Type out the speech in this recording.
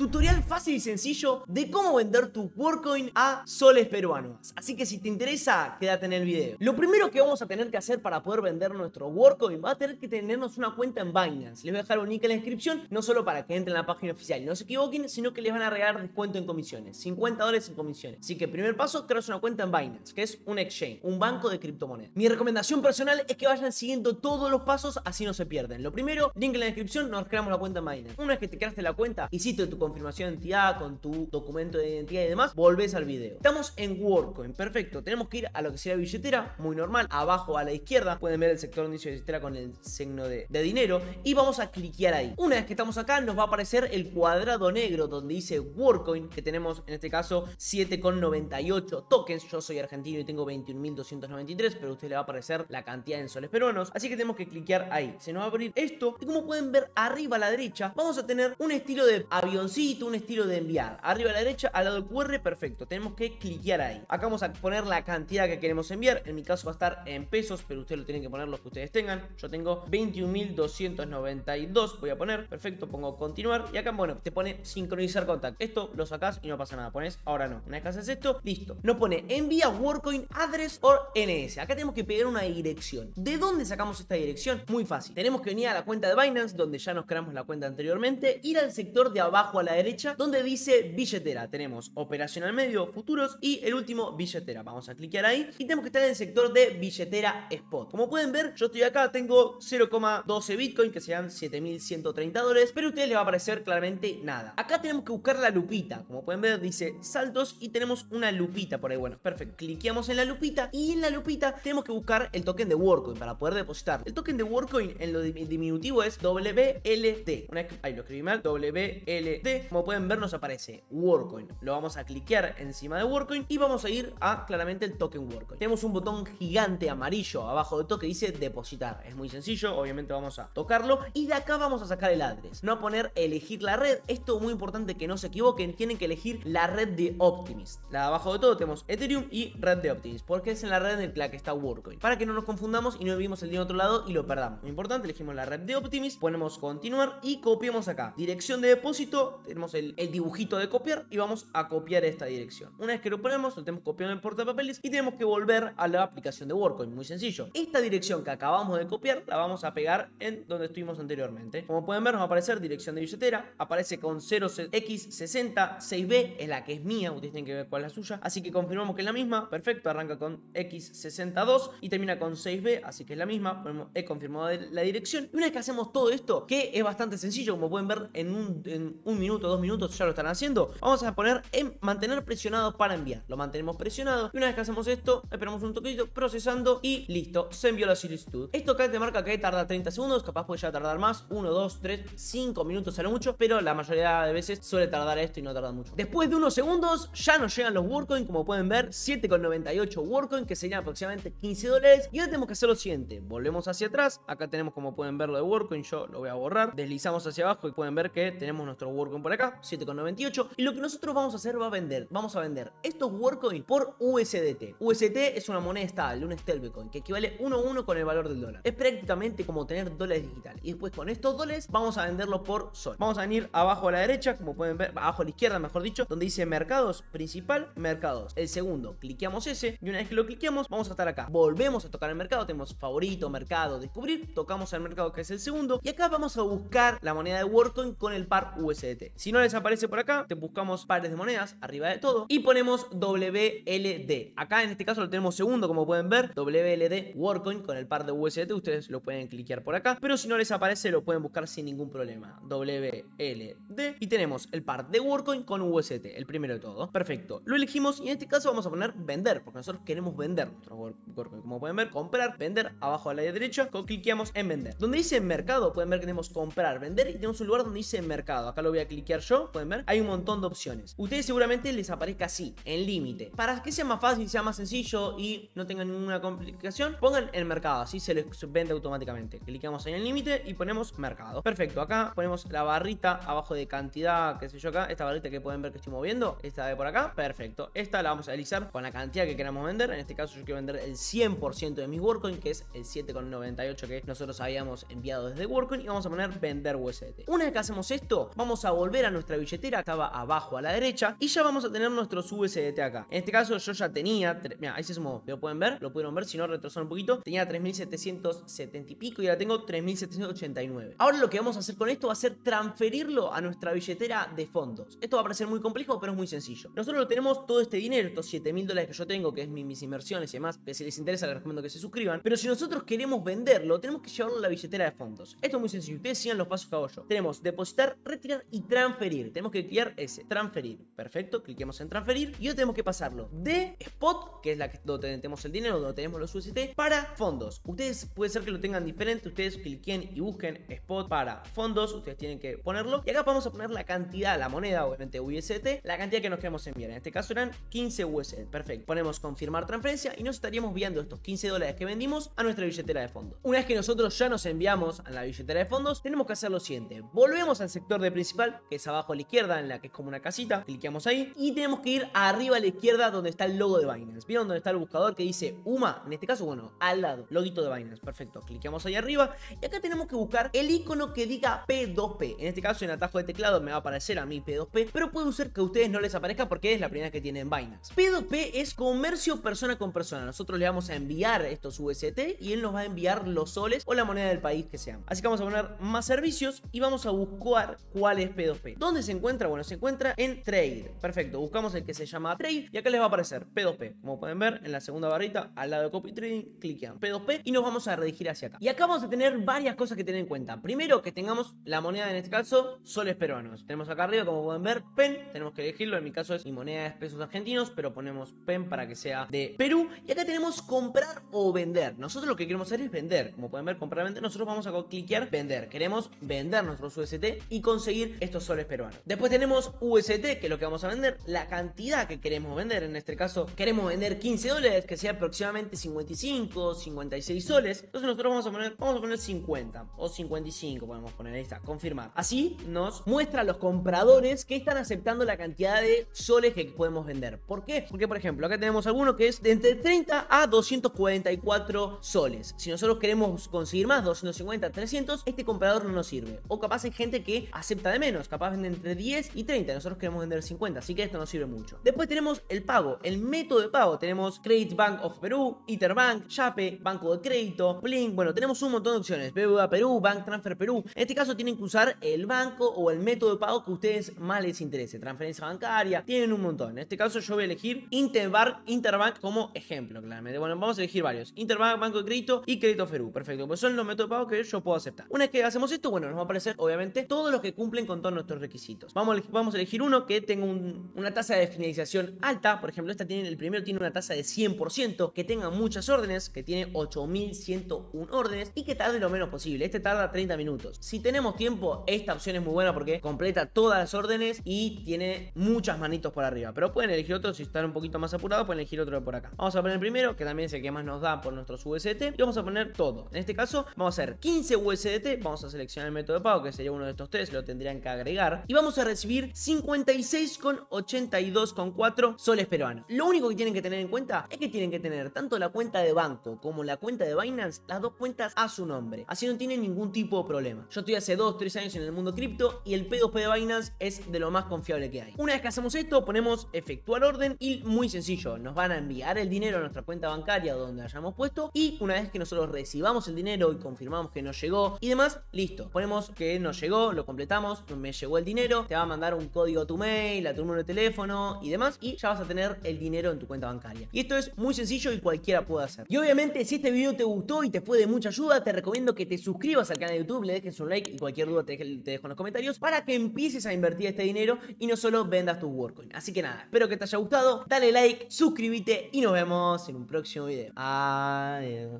Tutorial fácil y sencillo de cómo vender tu WorkCoin a soles peruanos. Así que si te interesa, quédate en el video. Lo primero que vamos a tener que hacer para poder vender nuestro WorkCoin va a tener que tenernos una cuenta en Binance. Les voy a dejar un link en la descripción, no solo para que entren en la página oficial, no se equivoquen, sino que les van a regalar descuento en comisiones, 50 dólares en comisiones. Así que primer paso, creas una cuenta en Binance, que es un exchange, un banco de criptomonedas. Mi recomendación personal es que vayan siguiendo todos los pasos, así no se pierden. Lo primero, link en la descripción, nos creamos la cuenta en Binance. Una vez que te creaste la cuenta, hiciste tu confirmación de con tu documento de identidad y demás, volvés al video. Estamos en WordCoin, perfecto. Tenemos que ir a lo que sea billetera, muy normal, abajo a la izquierda. Pueden ver el sector inicio billetera con el signo de, dinero y vamos a cliquear ahí. Una vez que estamos acá, nos va a aparecer el cuadrado negro donde dice WordCoin, que tenemos en este caso 7,98 tokens. Yo soy argentino y tengo 21.293, pero a usted le va a aparecer la cantidad en soles peruanos. Así que tenemos que cliquear ahí. Se nos va a abrir esto y como pueden ver arriba a la derecha, vamos a tener un estilo de avioncito un estilo de enviar. Arriba a la derecha, al lado del QR, perfecto. Tenemos que cliquear ahí. Acá vamos a poner la cantidad que queremos enviar. En mi caso va a estar en pesos, pero ustedes lo tienen que poner los que ustedes tengan. Yo tengo 21.292, voy a poner. Perfecto, pongo continuar. Y acá, bueno, te pone sincronizar contacto. Esto lo sacas y no pasa nada. Pones ahora no. Una vez que haces esto, listo. nos pone envía WorkCoin address or NS. Acá tenemos que pedir una dirección. ¿De dónde sacamos esta dirección? Muy fácil. Tenemos que venir a la cuenta de Binance, donde ya nos creamos la cuenta anteriormente, ir al sector de abajo a la derecha, donde dice billetera. Tenemos operacional medio, futuros y el último billetera. Vamos a cliquear ahí y tenemos que estar en el sector de billetera spot. Como pueden ver, yo estoy acá, tengo 0,12 Bitcoin, que serán 7.130 dólares, pero a ustedes les va a aparecer claramente nada. Acá tenemos que buscar la lupita. Como pueden ver, dice saltos y tenemos una lupita por ahí. Bueno, perfecto. Cliqueamos en la lupita y en la lupita tenemos que buscar el token de WorkCoin para poder depositar. El token de WorkCoin en lo diminutivo es WLT. Una vez ahí lo escribí mal, WLT. Como pueden ver nos aparece WorkCoin. Lo vamos a cliquear encima de WorkCoin y vamos a ir a claramente el token WorkCoin. Tenemos un botón gigante amarillo abajo de todo que dice depositar. Es muy sencillo, obviamente vamos a tocarlo y de acá vamos a sacar el address. No a poner elegir la red. Esto es muy importante que no se equivoquen. Tienen que elegir la red de Optimist. La abajo de todo tenemos Ethereum y red de Optimist porque es en la red en la que está WorkCoin. Para que no nos confundamos y no vivimos el día en otro lado y lo perdamos. Muy importante, elegimos la red de Optimist, ponemos continuar y copiamos acá. Dirección de depósito, tenemos el, dibujito de copiar y vamos a copiar esta dirección. Una vez que lo ponemos, lo tenemos copiado en el portapapeles y tenemos que volver a la aplicación de WorkCoin, muy sencillo. Esta dirección que acabamos de copiar la vamos a pegar en donde estuvimos anteriormente. Como pueden ver, nos va a aparecer dirección de billetera, aparece con 0 x 606 b es la que es mía, ustedes tienen que ver cuál es la suya, así que confirmamos que es la misma, perfecto, arranca con x62 y termina con 6b, así que es la misma, he confirmado la dirección. Y una vez que hacemos todo esto, que es bastante sencillo, como pueden ver en un minuto dos minutos, ya lo están haciendo. Vamos a poner en mantener presionado para enviar. Lo mantenemos presionado y una vez que hacemos esto, esperamos un toquito procesando y listo, se envió la solicitud. Esto acá te marca que tarda 30 segundos, capaz puede ya tardar más, 1, 2, 3, 5 minutos a lo mucho, pero la mayoría de veces suele tardar esto y no tarda mucho. Después de unos segundos ya nos llegan los workcoins, como pueden ver, 7,98 workcoin que serían aproximadamente 15 dólares. Y ahora tenemos que hacer lo siguiente, volvemos hacia atrás, acá tenemos como pueden ver lo de workcoin, yo lo voy a borrar, deslizamos hacia abajo y pueden ver que tenemos nuestro workcoin por acá, 7,98. Y lo que nosotros vamos a hacer va a vender, vamos a vender estos WorkCoin por USDT. USDT es una moneda estable, un stablecoin, que equivale 1 a 1 con el valor del dólar. Es prácticamente como tener dólares digital Y después con estos dólares vamos a venderlo por sol. Vamos a venir abajo a la derecha, como pueden ver, abajo a la izquierda, mejor dicho, donde dice mercados principal, mercados. El segundo, cliqueamos ese y una vez que lo cliqueamos, vamos a estar acá. Volvemos a tocar el mercado, tenemos favorito, mercado, descubrir, tocamos el mercado que es el segundo y acá vamos a buscar la moneda de WorkCoin con el par USDT. Si no les aparece por acá, te buscamos pares de monedas arriba de todo y ponemos WLD. Acá en este caso lo tenemos segundo, como pueden ver, WLD Workcoin con el par de USDT. Ustedes lo pueden cliquear por acá, pero si no les aparece, lo pueden buscar sin ningún problema. WLD y tenemos el par de Workcoin con USDT, el primero de todo. Perfecto, lo elegimos y en este caso vamos a poner vender, porque nosotros queremos vender nuestro Workcoin. Como pueden ver, comprar, vender, abajo a la derecha, cliqueamos en vender. Donde dice mercado, pueden ver que tenemos comprar, vender y tenemos un lugar donde dice mercado. Acá lo voy a clicar cliquear yo, pueden ver, hay un montón de opciones. Ustedes seguramente les aparezca así, en límite. Para que sea más fácil, sea más sencillo y no tengan ninguna complicación, pongan el mercado, así se les vende automáticamente. Clicamos en el límite y ponemos mercado. Perfecto, acá ponemos la barrita abajo de cantidad, que se yo acá, esta barrita que pueden ver que estoy moviendo, esta de por acá, perfecto. Esta la vamos a realizar con la cantidad que queramos vender, en este caso yo quiero vender el 100% de mis WorkCoin, que es el 7,98 que nosotros habíamos enviado desde WorkCoin y vamos a poner vender USDT. Una vez que hacemos esto, vamos a volver ver a nuestra billetera, estaba abajo a la derecha, y ya vamos a tener nuestros USDT acá. En este caso yo ya tenía, mira, ahí se lo pueden ver, lo pudieron ver, si no retrasar un poquito, tenía 3.770 y pico y ahora tengo 3.789. Ahora lo que vamos a hacer con esto va a ser transferirlo a nuestra billetera de fondos. Esto va a parecer muy complejo, pero es muy sencillo. Nosotros lo tenemos todo este dinero, estos 7.000 dólares que yo tengo, que es mis inversiones y demás, si les interesa les recomiendo que se suscriban, pero si nosotros queremos venderlo, tenemos que llevarlo a la billetera de fondos. Esto es muy sencillo, ustedes sigan los pasos que hago yo. Tenemos depositar, retirar y transferir transferir. Tenemos que cliquear ese, transferir. Perfecto, cliquemos en transferir. Y hoy tenemos que pasarlo de spot, que es la que donde tenemos el dinero, donde tenemos los UST, para fondos. Ustedes puede ser que lo tengan diferente. Ustedes cliquen y busquen spot para fondos. Ustedes tienen que ponerlo. Y acá vamos a poner la cantidad, la moneda, obviamente UST, la cantidad que nos queremos enviar. En este caso eran 15 UST. Perfecto. Ponemos confirmar transferencia y nos estaríamos viendo estos 15 dólares que vendimos a nuestra billetera de fondos. Una vez que nosotros ya nos enviamos a la billetera de fondos, tenemos que hacer lo siguiente. Volvemos al sector de principal, que es abajo a la izquierda, en la que es como una casita. clicamos ahí. Y tenemos que ir arriba a la izquierda donde está el logo de Binance. ¿Vieron donde está el buscador que dice UMA? En este caso, bueno, al lado. Loguito de Binance. Perfecto. clicamos ahí arriba. Y acá tenemos que buscar el icono que diga P2P. En este caso, en atajo de teclado me va a aparecer a mí P2P. Pero puede ser que a ustedes no les aparezca porque es la primera que tienen Binance. P2P es comercio persona con persona. Nosotros le vamos a enviar estos UST y él nos va a enviar los soles o la moneda del país que sean. Así que vamos a poner más servicios y vamos a buscar cuál es P2P dónde se encuentra? Bueno, se encuentra en Trade. Perfecto, buscamos el que se llama Trade y acá les va a aparecer P2P. Como pueden ver, en la segunda barrita, al lado de Copy Trading, cliquean P2P y nos vamos a redirigir hacia acá. Y acá vamos a tener varias cosas que tener en cuenta. Primero, que tengamos la moneda, en este caso, soles peruanos. Tenemos acá arriba, como pueden ver, PEN. Tenemos que elegirlo, en mi caso es mi moneda de pesos argentinos, pero ponemos PEN para que sea de Perú. Y acá tenemos comprar o vender. Nosotros lo que queremos hacer es vender. Como pueden ver, comprar, vender. Nosotros vamos a cliquear vender. Queremos vender nuestros UST y conseguir estos soles peruanos. Después tenemos UST, que es lo que vamos a vender, la cantidad que queremos vender. En este caso, queremos vender 15 dólares, que sea aproximadamente 55, 56 soles. Entonces nosotros vamos a poner, vamos a poner 50 o 55, podemos poner, ahí está, confirmar. Así nos muestra los compradores que están aceptando la cantidad de soles que podemos vender. ¿Por qué? Porque, por ejemplo, acá tenemos alguno que es de entre 30 a 244 soles. Si nosotros queremos conseguir más, 250, 300, este comprador no nos sirve. O capaz hay gente que acepta de menos, capaz venden entre 10 y 30, nosotros queremos vender 50, así que esto nos sirve mucho. Después tenemos el pago, el método de pago, tenemos Credit Bank of Perú, Interbank, Yape, Banco de Crédito, Blink, bueno, tenemos un montón de opciones, BBVA Perú, Bank Transfer Perú, en este caso tienen que usar el banco o el método de pago que a ustedes más les interese, transferencia bancaria, tienen un montón, en este caso yo voy a elegir Interbank, Interbank como ejemplo, claramente, bueno, vamos a elegir varios, Interbank, Banco de Crédito y Crédito Perú, perfecto, pues son los métodos de pago que yo puedo aceptar. Una vez que hacemos esto, bueno, nos va a aparecer obviamente todos los que cumplen con todos nuestros requisitos. Vamos, a elegir uno que tenga una tasa de finalización alta, por ejemplo, esta tiene, el primero tiene una tasa de 100%, que tenga muchas órdenes, que tiene 8101 órdenes y que tarde lo menos posible. Este tarda 30 minutos. Si tenemos tiempo, esta opción es muy buena porque completa todas las órdenes y tiene muchas manitos por arriba. Pero pueden elegir otro si están un poquito más apurados, pueden elegir otro por acá. Vamos a poner el primero, que también es el que más nos da por nuestros USDT, y vamos a poner todo. En este caso, vamos a hacer 15 USDT, vamos a seleccionar el método de pago, que sería uno de estos tres, lo tendrían que agregar y vamos a recibir 56,82,4 soles peruanos. Lo único que tienen que tener en cuenta es que tienen que tener tanto la cuenta de banco como la cuenta de Binance, las dos cuentas a su nombre. Así no tienen ningún tipo de problema. Yo estoy hace 2, 3 años en el mundo cripto y el P2P de Binance es de lo más confiable que hay. Una vez que hacemos esto, ponemos efectuar orden y muy sencillo, nos van a enviar el dinero a nuestra cuenta bancaria donde hayamos puesto y una vez que nosotros recibamos el dinero y confirmamos que nos llegó y demás, listo. Ponemos que nos llegó, lo completamos, me llegó el dinero, te va a mandar un código a tu mail, a tu número de teléfono y demás, y ya vas a tener el dinero en tu cuenta bancaria. Y esto es muy sencillo y cualquiera puede hacer. Y obviamente, si este video te gustó y te fue de mucha ayuda, te recomiendo que te suscribas al canal de YouTube, le dejes un like y cualquier duda te, dejo en los comentarios para que empieces a invertir este dinero y no solo vendas tu WordCoin. Así que nada, espero que te haya gustado, dale like, suscríbete y nos vemos en un próximo video. Adiós.